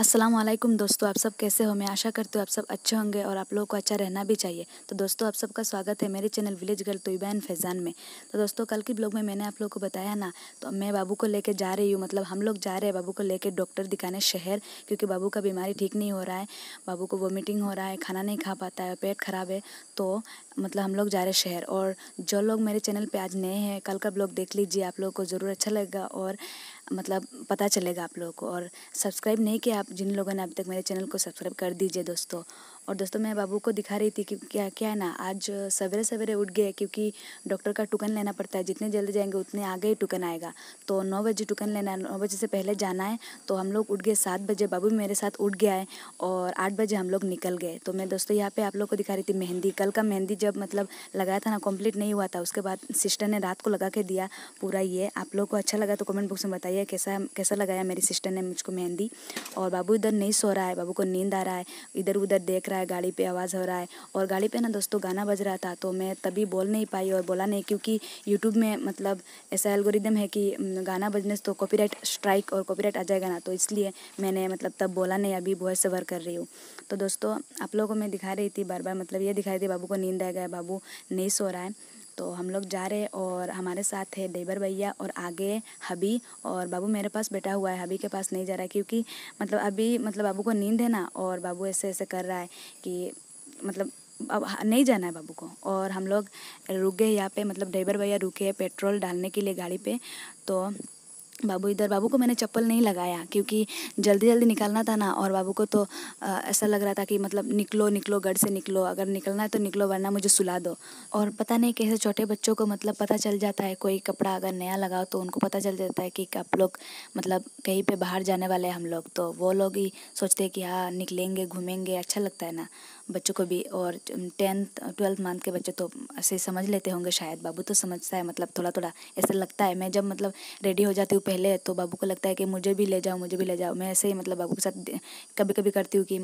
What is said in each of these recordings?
अस्सलाम वालेकुम दोस्तों आप सब कैसे हो मैं आशा करती हूँ आप सब अच्छे होंगे और आप लोगों को अच्छा रहना भी चाहिए तो दोस्तों आप सबका स्वागत है मेरे channel village girl Toyba and Faizan में तो दोस्तों कल की ब्लॉग में मैंने आप लोगों को बताया ना तो मैं बाबू को लेके जा रही हूँ मतलब हम लोग जा रहे हैं बाबू को लेकर डॉक्टर दिखाने शहर क्योंकि बाबू का बीमारी ठीक नहीं हो रहा है बाबू को वोमिटिंग हो रहा है खाना नहीं खा पाता है पेट ख़राब है तो मतलब हम लोग जा रहे शहर और जो लोग मेरे चैनल पर आज नए हैं कल का ब्लॉग देख लीजिए आप लोगों को ज़रूर अच्छा लगेगा और मतलब पता चलेगा आप लोगों को और सब्सक्राइब नहीं किया आप जिन लोगों ने अभी तक मेरे चैनल को सब्सक्राइब कर दीजिए दोस्तों और दोस्तों मैं बाबू को दिखा रही थी कि क्या क्या है ना आज सवेरे सवेरे उठ गए क्योंकि डॉक्टर का टुकन लेना पड़ता है जितने जल्दी जाएंगे उतने आगे ही टुकन आएगा तो नौ बजे टुकन लेना है नौ बजे से पहले जाना है तो हम लोग उठ गए सात बजे बाबू मेरे साथ उठ गया है और आठ बजे हम लोग निकल गए तो मैं दोस्तों यहाँ पे आप लोग को दिखा रही थी मेहंदी कल का मेहंदी जब मतलब लगाया था ना कम्प्लीट नहीं हुआ था उसके बाद सिस्टर ने रात को लगा के दिया पूरा ये आप लोग को अच्छा लगा तो कमेंट बॉक्स में बताइए कैसा कैसा लगाया मेरी सिस्टर ने मुझको मेहंदी और बाबू इधर नहीं सो रहा है बाबू को नींद आ रहा है इधर उधर देख रहा है गाड़ी पे आवाज़ हो रहा है और गाड़ी पे ना दोस्तों गाना बज रहा था तो मैं तभी बोल नहीं पाई और बोला नहीं क्योंकि यूट्यूब में मतलब ऐसा एल्गोरिदम है कि गाना बजने से तो कॉपी स्ट्राइक और कॉपी आ जाएगा ना तो इसलिए मैंने मतलब तब बोला नहीं अभी बहुत ओवर कर रही हूँ तो दोस्तों आप लोगों को मैं दिखा रही थी बार बार मतलब ये दिखाई थी बाबू को नींद आ गया बाबू नहीं सो रहा है तो हम लोग जा रहे हैं और हमारे साथ है देवर भैया और आगे हबी और बाबू मेरे पास बैठा हुआ है हबी के पास नहीं जा रहा है क्योंकि मतलब अभी मतलब बाबू को नींद है ना और बाबू ऐसे ऐसे कर रहा है कि मतलब अब नहीं जाना है बाबू को और हम लोग रुक गए यहाँ पे मतलब ड्राइवर भैया रुके पेट्रोल डालने के लिए गाड़ी पे तो बाबू इधर बाबू को मैंने चप्पल नहीं लगाया क्योंकि जल्दी जल्दी निकालना था ना और बाबू को तो ऐसा लग रहा था कि मतलब निकलो निकलो घर से निकलो अगर निकलना है तो निकलो वरना मुझे सुला दो और पता नहीं कैसे छोटे बच्चों को मतलब पता चल जाता है कोई कपड़ा अगर नया लगाओ तो उनको पता चल जाता है कि आप लोग मतलब कहीं पर बाहर जाने वाले हैं हम लोग तो वो लोग ही सोचते हैं कि हाँ निकलेंगे घूमेंगे अच्छा लगता है ना बच्चों को भी और टेंथ ट्वेल्थ मंथ के बच्चे तो ऐसे समझ लेते होंगे शायद बाबू तो समझता है मतलब थोड़ा थोड़ा ऐसा लगता है मैं जब मतलब रेडी हो जाती हूँ पहले तो बाबू को लगता है कि मुझे भी ले जाओ मुझे भी ले जाओ मैं ऐसे ही मतलब बाबू के साथ कभी कभी करती हूँ कि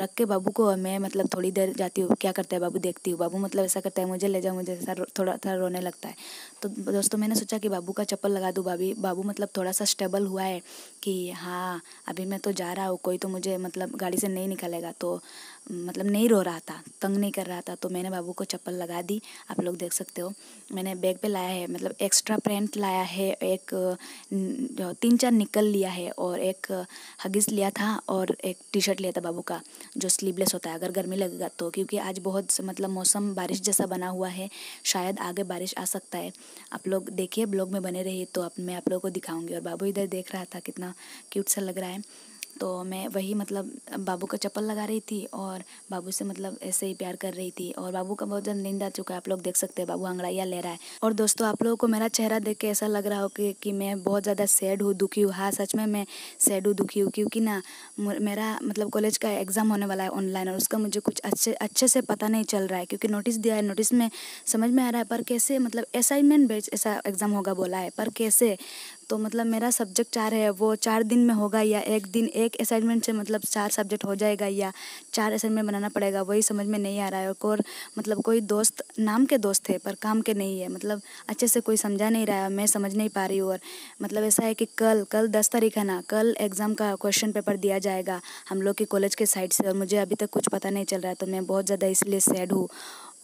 रख के बाबू को मैं मतलब थोड़ी देर जाती हूँ क्या करता है बाबू देखती हूँ बाबू मतलब ऐसा करता है मुझे ले जाओ मुझे ऐसा थोड़ा थोड़ा रोने लगता है तो दोस्तों मैंने सोचा कि बाबू का चप्पल लगा दूँ बाबी बाबू मतलब थोड़ा सा स्टेबल हुआ है कि हाँ अभी मैं तो जा रहा हूँ कोई तो मुझे मतलब गाड़ी से नहीं निकालेगा तो मतलब नहीं रो रहा था तंग नहीं कर रहा था तो मैंने बाबू को चप्पल लगा दी आप लोग देख सकते हो मैंने बैग पे लाया है मतलब एक्स्ट्रा पेंट लाया है एक तीन चार निकल लिया है और एक हगिस लिया था और एक टी शर्ट लिया था बाबू का जो स्लीवलेस होता है अगर गर्मी लगेगा तो क्योंकि आज बहुत मतलब मौसम बारिश जैसा बना हुआ है शायद आगे बारिश आ सकता है आप लोग देखिए ब्लॉग में बने रहिए तो अब मैं आप लोगों को दिखाऊंगी और बाबू इधर देख रहा था कितना क्यूट सा लग रहा है तो मैं वही मतलब बाबू का चप्पल लगा रही थी और बाबू से मतलब ऐसे ही प्यार कर रही थी और बाबू का बहुत ज़्यादा नींद आ चुका है आप लोग देख सकते हैं बाबू अंगड़ाइया ले रहा है और दोस्तों आप लोगों को मेरा चेहरा देख के ऐसा लग रहा हो कि, कि मैं बहुत ज़्यादा सैड हूँ दुखी हूँ हाँ सच में मैं सैड हूँ दुखी हूँ क्योंकि ना मेरा मतलब कॉलेज का एग्ज़ाम होने वाला है ऑनलाइन और उसका मुझे कुछ अच्छे अच्छे से पता नहीं चल रहा है क्योंकि नोटिस दिया है नोटिस में समझ में आ रहा है पर कैसे मतलब असाइनमेंट बेच ऐसा एग्ज़ाम होगा बोला है पर कैसे तो मतलब मेरा सब्जेक्ट चार है वो चार दिन में होगा या एक दिन एक असाइनमेंट से मतलब चार सब्जेक्ट हो जाएगा या चार असाइनमेंट बनाना पड़ेगा वही समझ में नहीं आ रहा है और मतलब कोई दोस्त नाम के दोस्त है पर काम के नहीं है मतलब अच्छे से कोई समझा नहीं रहा है मैं समझ नहीं पा रही हूँ और मतलब ऐसा है कि कल कल दस तारीख है ना कल एग्ज़ाम का क्वेश्चन पेपर दिया जाएगा हम लोग के कॉलेज के साइड से और मुझे अभी तक कुछ पता नहीं चल रहा है तो मैं बहुत ज़्यादा इसलिए सैड हूँ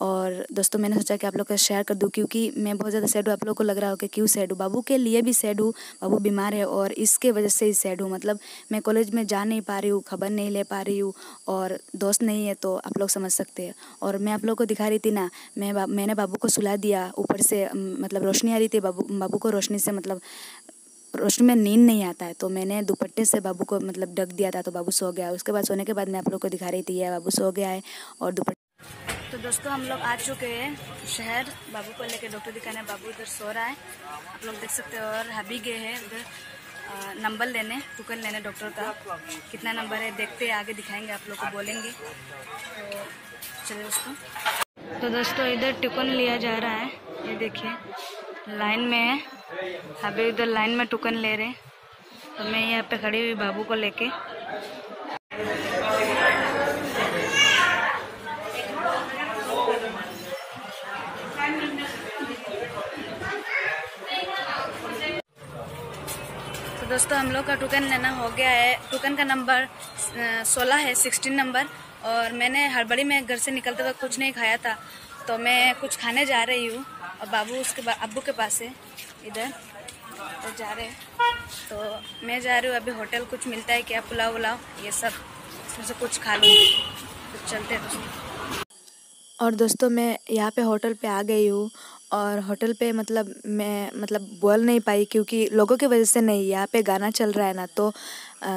और दोस्तों मैंने सोचा कि आप लोग का शेयर कर दूँ क्योंकि मैं बहुत ज़्यादा सैड हूँ आप लोग को लग रहा हो कि क्यों सैड हूँ बाबू के लिए भी सैड हूँ बाबू बीमार है और इसके वजह से ही सैड हूँ मतलब मैं कॉलेज में जा नहीं पा रही हूँ खबर नहीं ले पा रही हूँ और दोस्त नहीं है तो आप लोग समझ सकते हैं और मैं आप लोग को दिखा रही थी ना मैं बा, मैंने बाबू को सुला दिया ऊपर से मतलब रोशनी आ रही थी बाबू बाबू को रोशनी से मतलब रोशनी में नींद नहीं आता है तो मैंने दुपट्टे से बाबू को मतलब ढक दिया था तो बाबू सो गया उसके बाद सोने के बाद मैं आप लोग को दिखा रही थी यह बाबू सो गया है और दुपट्टे तो दोस्तों हम लोग आ चुके हैं शहर बाबू को लेके डॉक्टर दिखाने बाबू इधर सो रहा है आप लोग देख सकते हो और हबी गए हैं उधर नंबर लेने टुकन लेने डॉक्टर का कितना नंबर है देखते हैं आगे दिखाएंगे आप लोग को बोलेंगे तो चलिए दोस्तों तो दोस्तों इधर टुकन लिया जा रहा है ये देखिए लाइन में है अभी उधर लाइन में टुकन ले रहे हैं तो मैं यहाँ पे खड़ी हुई बाबू को लेके दोस्तों हम लोग का टोकन लेना हो गया है टोकन का नंबर सोलह है सिक्सटीन नंबर और मैंने हड़बड़ी में घर से निकलते वक्त कुछ नहीं खाया था तो मैं कुछ खाने जा रही हूँ और बाबू उसके अबू के पास है इधर तो जा रहे तो मैं जा रही हूँ अभी होटल कुछ मिलता है क्या पुलाव उलाव ये सब उसमें से कुछ खा लूँ तो चलते दोस्तों और दोस्तों मैं यहाँ पे होटल पे आ गई हूँ और होटल पे मतलब मैं मतलब बोल नहीं पाई क्योंकि लोगों की वजह से नहीं यहाँ पे गाना चल रहा है ना तो आ,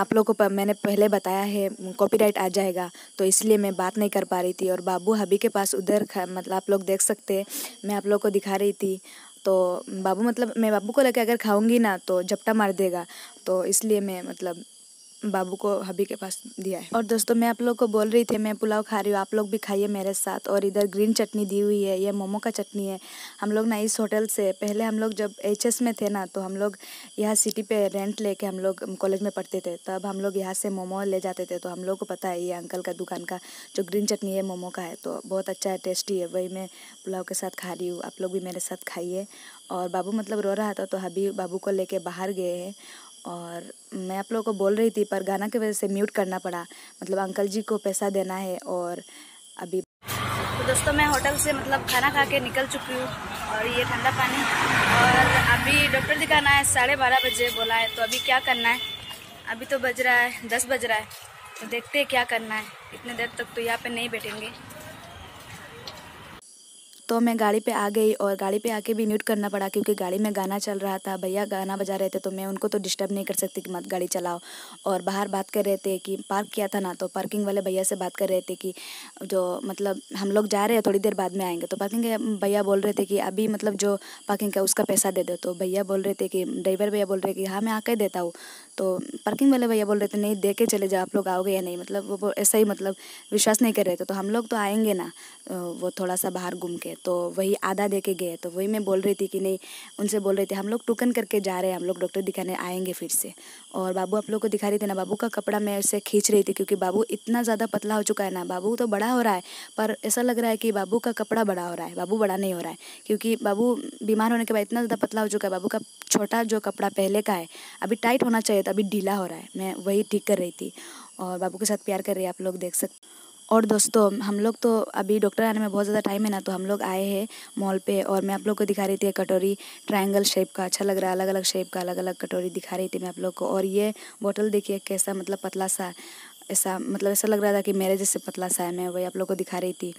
आप लोगों को मैंने पहले बताया है कॉपीराइट आ जाएगा तो इसलिए मैं बात नहीं कर पा रही थी और बाबू हबी के पास उधर मतलब आप लोग देख सकते मैं आप लोगों को दिखा रही थी तो बाबू मतलब मैं बाबू को लगे अगर खाऊंगी ना तो झपटा मार देगा तो इसलिए मैं मतलब बाबू को हबी के पास दिया है और दोस्तों मैं आप लोग को बोल रही थी मैं पुलाव खा रही हूँ आप लोग भी खाइए मेरे साथ और इधर ग्रीन चटनी दी हुई है यह मोमो का चटनी है हम लोग ना इस होटल से पहले हम लोग जब एच में थे ना तो हम लोग यहाँ सिटी पे रेंट लेके हम लोग कॉलेज में पढ़ते थे तब हम लोग यहाँ से मोमो ले जाते थे तो हम लोग को पता है ये अंकल का दुकान का जो ग्रीन चटनी है मोमो का है तो बहुत अच्छा है टेस्टी है वही मैं पुलाव के साथ खा रही हूँ आप लोग भी मेरे साथ खाइए और बाबू मतलब रो रहा था तो हबी बाबू को लेके बाहर गए हैं और मैं आप लोगों को बोल रही थी पर गाना की वजह से म्यूट करना पड़ा मतलब अंकल जी को पैसा देना है और अभी तो दोस्तों मैं होटल से मतलब खाना खा के निकल चुकी हूँ और ये ठंडा पानी और अभी डॉक्टर दिखाना है साढ़े बारह बजे बोला है तो अभी क्या करना है अभी तो बज रहा है दस बज रहा है तो देखते हैं क्या करना है इतने देर तक तो यहाँ पे नहीं बैठेंगे तो मैं गाड़ी पे आ गई और गाड़ी पे आके भी म्यूट करना पड़ा क्योंकि गाड़ी में गाना चल रहा था भैया गाना बजा रहे थे तो मैं उनको तो डिस्टर्ब नहीं कर सकती कि मत गाड़ी चलाओ और बाहर बात कर रहे थे कि पार्क किया था ना तो पार्किंग वाले भैया से बात कर रहे थे कि जो मतलब हम लोग जा रहे हैं थोड़ी देर बाद में आएंगे तो पार्किंग भैया बोल रहे थे कि अभी मतलब जो पार्किंग का उसका पैसा दे दो तो भैया बोल रहे थे कि ड्राइवर भैया बोल रहे कि हाँ मैं आके देता हूँ तो पार्किंग वाले भैया बोल रहे थे नहीं दे के चले जाओ आप लोग आओगे या नहीं मतलब वो ऐसा ही मतलब विश्वास नहीं कर रहे थे तो हम लोग तो आएंगे ना वो थोड़ा सा बाहर घूम के तो वही आधा दे के गए तो वही मैं बोल रही थी कि नहीं उनसे बोल रही थी हम लोग टोकन करके जा रहे हैं हम लोग डॉक्टर दिखाने आएंगे फिर से और बाबू आप लोग को दिखा रही थी ना बाबू का कपड़ा मैं ऐसे खींच रही थी क्योंकि बाबू इतना ज़्यादा पतला हो चुका है ना बाबू तो बड़ा हो रहा है पर ऐसा लग रहा है कि बाबू का कपड़ा बड़ा हो रहा है बाबू बड़ा नहीं हो रहा है क्योंकि बाबू बीमार होने के बाद इतना ज़्यादा पतला हो चुका है बाबू का छोटा जो कपड़ा पहले का है अभी टाइट होना चाहिए गए तो अभी ढीला हो रहा है मैं वही ठीक कर रही थी और बाबू के साथ प्यार कर रही है आप लोग देख सकते और दोस्तों हम लोग तो अभी डॉक्टर आने में बहुत ज़्यादा टाइम है ना तो हम लोग आए हैं मॉल पे और मैं आप लोग को दिखा रही थी कटोरी ट्रायंगल शेप का अच्छा लग रहा है अलग अलग शेप का अलग अलग कटोरी दिखा रही थी मैं आप लोग को और ये बोतल देखिए कैसा मतलब पतला सा ऐसा मतलब ऐसा लग रहा था कि मेरे जैसे पतला सा है मैं वही आप लोग को दिखा रही थी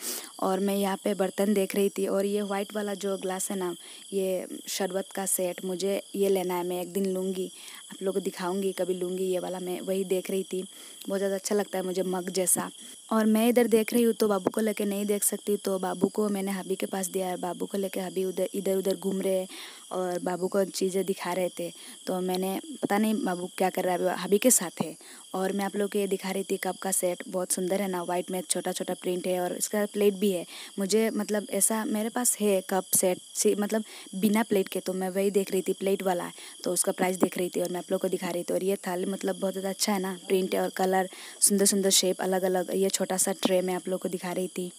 और मैं यहाँ पे बर्तन देख रही थी और ये व्हाइट वाला जो ग्लास है ना ये शरबत का सेट मुझे ये लेना है मैं एक दिन लूँगी आप लोग को दिखाऊँगी कभी लूँगी ये वाला मैं वही देख रही थी बहुत ज़्यादा अच्छा लगता है मुझे मग जैसा और मैं इधर देख रही हूँ तो बाबू को लेके नहीं देख सकती तो बाबू को मैंने हबी के पास दिया है बाबू को लेके हबी उधर इधर उधर घूम रहे हैं और बाबू को चीज़ें दिखा रहे थे तो मैंने पता नहीं बाबू क्या कर रहा है हबी के साथ है और मैं आप लोग को ये दिखा रही थी कप का सेट बहुत सुंदर है ना वाइट में छोटा छोटा प्रिंट है और इसका प्लेट भी है मुझे मतलब ऐसा मेरे पास है कप सेट मतलब बिना प्लेट के तो मैं वही देख रही थी प्लेट वाला तो उसका प्राइस देख रही थी और मैं आप लोग को दिखा रही थी और ये थाली मतलब बहुत ज़्यादा अच्छा है ना प्रिंट और कलर सुंदर सुंदर शेप अलग अलग ये छोटा सा ट्रे मैं आप लोग को दिखा रही थी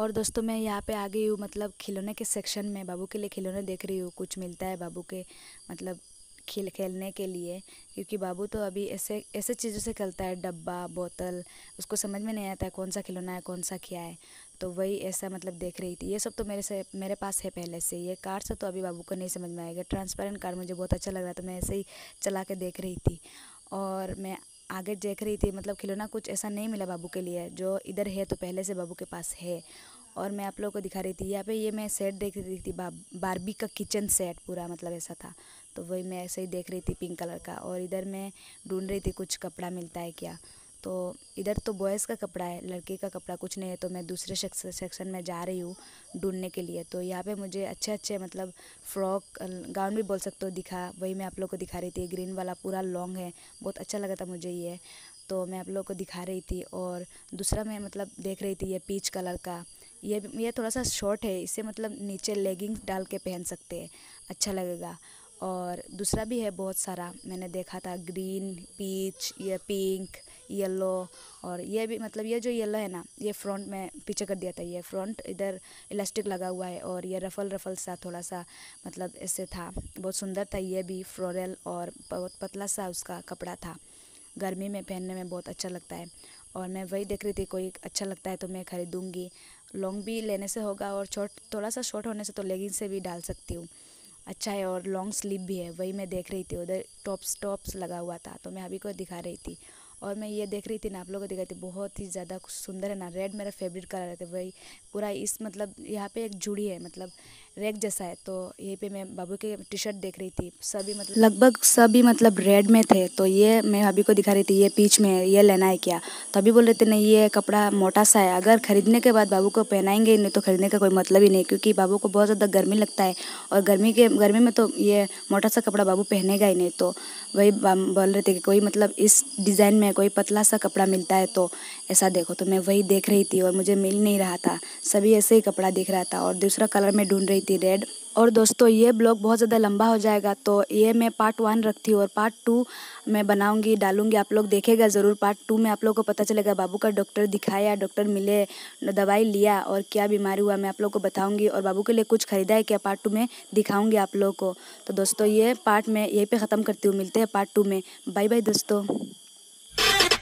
और दोस्तों मैं यहाँ पे आ गई हूँ मतलब खिलौने के सेक्शन में बाबू के लिए खिलौने देख रही हूँ कुछ मिलता है बाबू के मतलब खेल खेलने के लिए क्योंकि बाबू तो अभी ऐसे ऐसे चीज़ों से खेलता है डब्बा बोतल उसको समझ में नहीं आता है कौन सा खिलौना है कौन सा क्या है तो वही ऐसा मतलब देख रही थी ये सब तो मेरे से मेरे पास है पहले से ये कार से तो अभी बाबू को नहीं समझ में आएगा ट्रांसपेरेंट कार मुझे बहुत अच्छा लग रहा था मैं ऐसे ही चला के देख रही थी और मैं आगे देख रही थी मतलब खिलौना कुछ ऐसा नहीं मिला बाबू के लिए जो इधर है तो पहले से बाबू के पास है और मैं आप लोगों को दिखा रही थी यहाँ पे ये मैं सेट देख रही थी बारबी का किचन सेट पूरा मतलब ऐसा था तो वही मैं ऐसे ही देख रही थी पिंक कलर का और इधर मैं ढूंढ रही थी कुछ कपड़ा मिलता है क्या तो इधर तो बॉयज़ का कपड़ा है लड़के का कपड़ा कुछ नहीं है तो मैं दूसरे सेक्शन में जा रही हूँ ढूंढने के लिए तो यहाँ पे मुझे अच्छे अच्छे मतलब फ्रॉक गाउन भी बोल सकते हो दिखा वही मैं आप लोग को दिखा रही थी ग्रीन वाला पूरा लॉन्ग है बहुत अच्छा लगा था मुझे ये तो मैं आप लोग को दिखा रही थी और दूसरा मैं मतलब देख रही थी ये पीच कलर का ये ये थोड़ा सा शॉर्ट है इसे मतलब नीचे लेगिंग्स डाल के पहन सकते हैं अच्छा लगेगा और दूसरा भी है बहुत सारा मैंने देखा था ग्रीन पीच या पिंक येलो और ये भी मतलब ये जो येलो है ना ये फ्रंट में पीछे कर दिया था ये फ्रंट इधर इलास्टिक लगा हुआ है और ये रफल रफल सा थोड़ा सा मतलब ऐसे था बहुत सुंदर था ये भी फ्लोरल और बहुत पतला सा उसका कपड़ा था गर्मी में पहनने में बहुत अच्छा लगता है और मैं वही देख रही थी कोई अच्छा लगता है तो मैं खरीदूँगी लॉन्ग भी लेने से होगा और शॉर्ट थोड़ा सा शॉर्ट होने से तो लेगिंग से भी डाल सकती हूँ अच्छा है और लॉन्ग स्लीव भी है वही मैं देख रही थी उधर टॉप्स टॉप्स लगा हुआ था तो मैं अभी को दिखा रही थी और मैं ये देख रही थी ना आप लोगों को दिखाई थी बहुत ही ज़्यादा सुंदर है ना रेड मेरा फेवरेट कलर है तो वही पूरा इस मतलब यहाँ पे एक जुड़ी है मतलब रैक जैसा है तो यहीं पे मैं बाबू के टी शर्ट देख रही थी सभी मतलब लगभग सभी मतलब रेड में थे तो ये मैं अभी को दिखा रही थी ये पीच में है ये लेना है क्या तो अभी बोल रहे थे नहीं ये कपड़ा मोटा सा है अगर ख़रीदने के बाद बाबू को पहनाएंगे नहीं तो ख़रीदने का कोई मतलब ही नहीं क्योंकि बाबू को बहुत ज़्यादा गर्मी लगता है और गर्मी के गर्मी में तो ये मोटा सा कपड़ा बाबू पहनेगा ही नहीं तो वही बोल रहे थे कि कोई मतलब इस डिज़ाइन में कोई पतला सा कपड़ा मिलता है तो ऐसा देखो तो मैं वही देख रही थी और मुझे मिल नहीं रहा था सभी ऐसे ही कपड़ा दिख रहा था और दूसरा कलर में ढूंढ रही थी रेड और दोस्तों ये ब्लॉग बहुत ज़्यादा लंबा हो जाएगा तो ये मैं पार्ट वन रखती हूँ और पार्ट टू मैं बनाऊंगी डालूंगी आप लोग देखेगा ज़रूर पार्ट टू में आप लोग को पता चलेगा बाबू का डॉक्टर दिखाया डॉक्टर मिले दवाई लिया और क्या बीमारी हुआ मैं आप लोग को बताऊंगी और बाबू के लिए कुछ ख़रीदा है क्या पार्ट टू में दिखाऊँगी आप लोग को तो दोस्तों ये पार्ट में यहीं पर ख़त्म करती हूँ मिलते हैं पार्ट टू में बाय बाय दोस्तों